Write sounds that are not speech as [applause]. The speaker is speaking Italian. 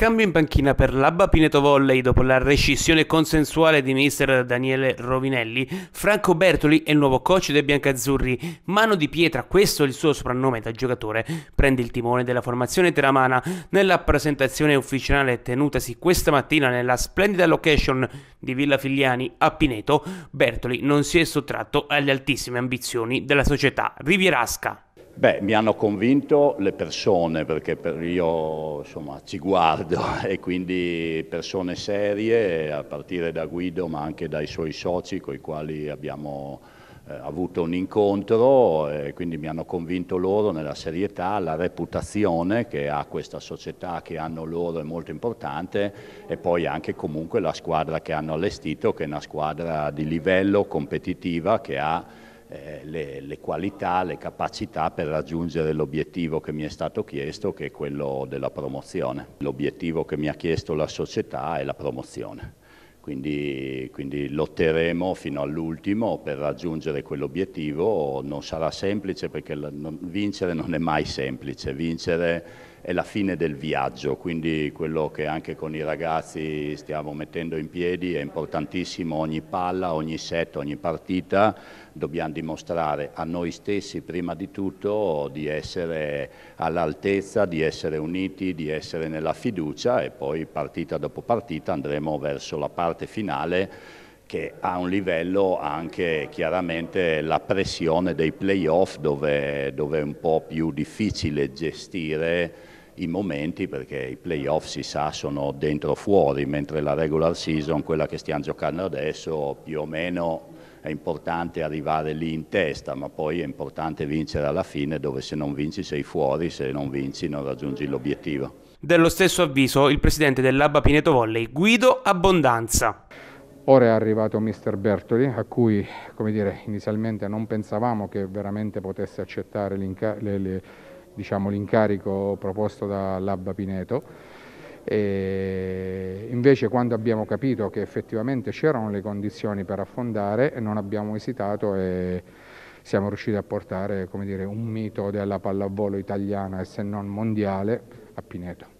Cambio in panchina per l'Abba Pineto Volley dopo la rescissione consensuale di mister Daniele Rovinelli. Franco Bertoli è il nuovo coach dei biancazzurri. Mano di pietra, questo è il suo soprannome da giocatore. Prende il timone della formazione teramana nella presentazione ufficiale tenutasi questa mattina nella splendida location di Villa Figliani a Pineto. Bertoli non si è sottratto alle altissime ambizioni della società rivierasca. Beh, mi hanno convinto le persone, perché per io insomma, ci guardo [laughs] e quindi persone serie, a partire da Guido ma anche dai suoi soci con i quali abbiamo eh, avuto un incontro e quindi mi hanno convinto loro nella serietà, la reputazione che ha questa società che hanno loro è molto importante e poi anche comunque la squadra che hanno allestito che è una squadra di livello competitiva che ha eh, le, le, qualità, le capacità per raggiungere l'obiettivo che mi è stato chiesto, che è quello della promozione. L'obiettivo che mi ha chiesto la società è la promozione. Quindi, quindi, lotteremo fino all'ultimo per raggiungere quell'obiettivo, non sarà semplice perché non, vincere non è mai semplice, vincere è la fine del viaggio, quindi quello che anche con i ragazzi stiamo mettendo in piedi è importantissimo, ogni palla, ogni set, ogni partita dobbiamo dimostrare a noi stessi prima di tutto di essere all'altezza, di essere uniti, di essere nella fiducia e poi partita dopo partita andremo verso la parte parte finale che ha un livello anche chiaramente la pressione dei playoff dove, dove è un po' più difficile gestire i momenti perché i playoff si sa sono dentro o fuori mentre la regular season, quella che stiamo giocando adesso più o meno è importante arrivare lì in testa, ma poi è importante vincere alla fine dove se non vinci sei fuori, se non vinci non raggiungi l'obiettivo. Dello stesso avviso il presidente dell'ABBA Pineto Volley, Guido Abbondanza. Ora è arrivato Mr. Bertoli, a cui dire, inizialmente non pensavamo che veramente potesse accettare diciamo, l'incarico diciamo, proposto dall'Abba Pineto. E invece quando abbiamo capito che effettivamente c'erano le condizioni per affondare non abbiamo esitato e siamo riusciti a portare dire, un mito della pallavolo italiana e se non mondiale a Pineto.